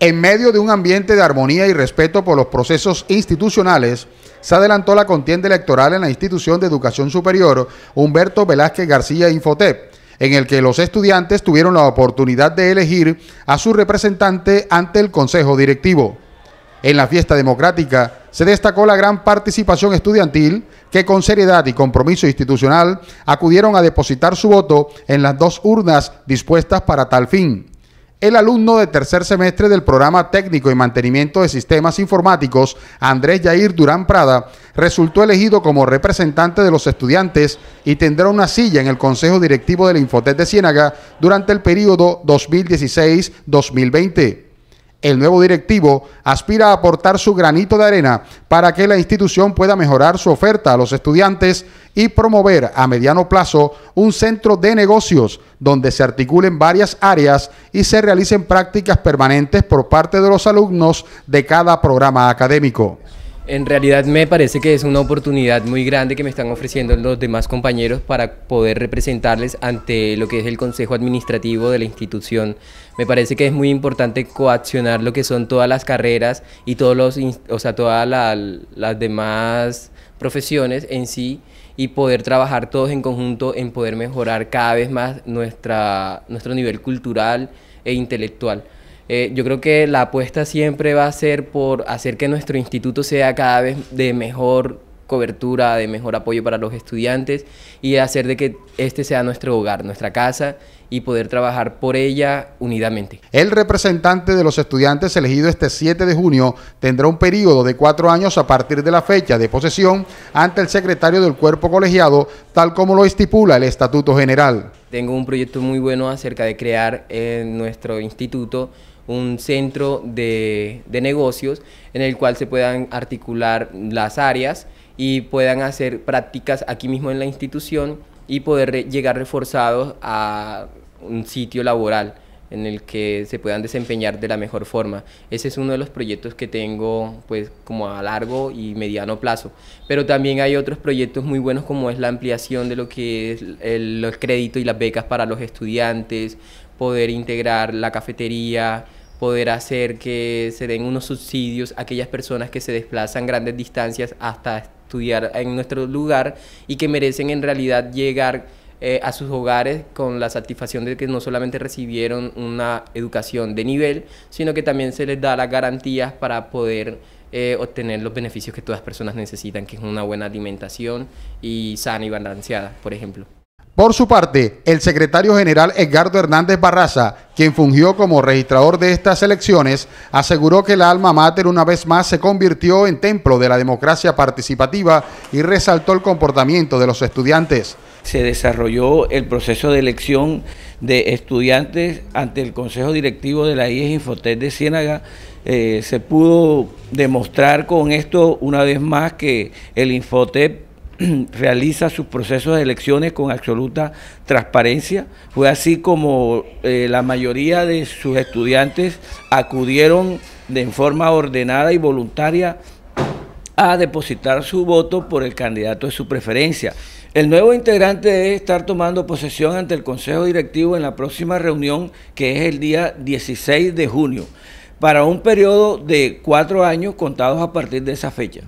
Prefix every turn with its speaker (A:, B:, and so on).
A: En medio de un ambiente de armonía y respeto por los procesos institucionales, se adelantó la contienda electoral en la institución de educación superior Humberto Velázquez García Infotep, en el que los estudiantes tuvieron la oportunidad de elegir a su representante ante el Consejo Directivo. En la fiesta democrática se destacó la gran participación estudiantil que con seriedad y compromiso institucional acudieron a depositar su voto en las dos urnas dispuestas para tal fin. El alumno de tercer semestre del programa técnico y mantenimiento de sistemas informáticos, Andrés Yair Durán Prada, resultó elegido como representante de los estudiantes y tendrá una silla en el Consejo Directivo del Infotet de Ciénaga durante el periodo 2016-2020. El nuevo directivo aspira a aportar su granito de arena para que la institución pueda mejorar su oferta a los estudiantes y promover a mediano plazo un centro de negocios donde se articulen varias áreas y se realicen prácticas permanentes por parte de los alumnos de cada programa académico.
B: En realidad me parece que es una oportunidad muy grande que me están ofreciendo los demás compañeros para poder representarles ante lo que es el Consejo Administrativo de la institución. Me parece que es muy importante coaccionar lo que son todas las carreras y todos los, o sea, todas las demás profesiones en sí y poder trabajar todos en conjunto en poder mejorar cada vez más nuestra, nuestro nivel cultural e intelectual. Eh, yo creo que la apuesta siempre va a ser por hacer que nuestro instituto sea cada vez de mejor cobertura, de mejor apoyo para los estudiantes y hacer de que este sea nuestro hogar, nuestra casa y poder trabajar por ella unidamente.
A: El representante de los estudiantes elegido este 7 de junio tendrá un periodo de cuatro años a partir de la fecha de posesión ante el secretario del cuerpo colegiado, tal como lo estipula el Estatuto General.
B: Tengo un proyecto muy bueno acerca de crear eh, nuestro instituto un centro de, negocios en el cual se puedan articular las áreas y puedan hacer prácticas aquí mismo en la institución y poder llegar reforzados a un sitio laboral en el que se puedan desempeñar de la mejor forma. Ese es uno de los proyectos que tengo pues como a largo y mediano plazo. Pero también hay otros proyectos muy buenos como es la ampliación de lo que es el, los créditos y las becas para los estudiantes, poder integrar la cafetería, poder hacer que se den unos subsidios a aquellas personas que se desplazan grandes distancias hasta estudiar en nuestro lugar y que merecen en realidad llegar eh, a sus hogares con la satisfacción de que no solamente recibieron una educación de nivel, sino que también se les da las garantías para poder eh, obtener los beneficios que todas las personas necesitan, que es una buena alimentación y sana y balanceada, por ejemplo.
A: Por su parte, el secretario general Edgardo Hernández Barraza, quien fungió como registrador de estas elecciones, aseguró que la alma mater una vez más se convirtió en templo de la democracia participativa y resaltó el comportamiento de los estudiantes.
C: Se desarrolló el proceso de elección de estudiantes ante el Consejo Directivo de la IES Infotec de Ciénaga. Eh, se pudo demostrar con esto una vez más que el Infotep realiza sus procesos de elecciones con absoluta transparencia. Fue así como eh, la mayoría de sus estudiantes acudieron de forma ordenada y voluntaria a depositar su voto por el candidato de su preferencia. El nuevo integrante debe estar tomando posesión ante el Consejo Directivo en la próxima reunión, que es el día 16 de junio, para un periodo de cuatro años contados a partir de esa fecha.